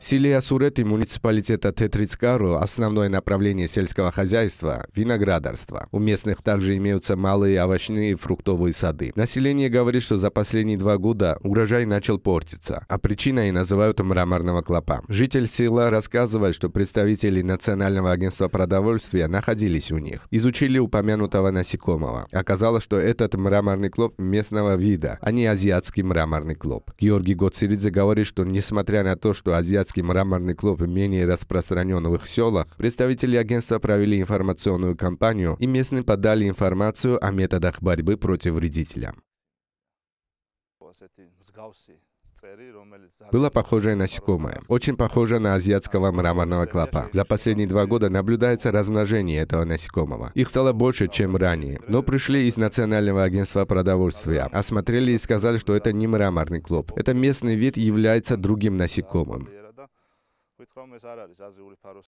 В селе Асурет муниципалитета Тетрицкару основное направление сельского хозяйства – виноградарство. У местных также имеются малые овощные и фруктовые сады. Население говорит, что за последние два года урожай начал портиться, а причиной называют мраморного клопа. Житель села рассказывает, что представители Национального агентства продовольствия находились у них, изучили упомянутого насекомого. Оказалось, что этот мраморный клоп местного вида, а не азиатский мраморный клоп. Георгий Гоцеридзе говорит, что несмотря на то, что что азиатский мраморный клуб в менее распространенных селах, представители агентства провели информационную кампанию и местные подали информацию о методах борьбы против вредителя. Была похожая насекомая, очень похоже на азиатского мраморного клопа. За последние два года наблюдается размножение этого насекомого. Их стало больше, чем ранее, но пришли из Национального агентства продовольствия, осмотрели и сказали, что это не мраморный клоп. Это местный вид является другим насекомым.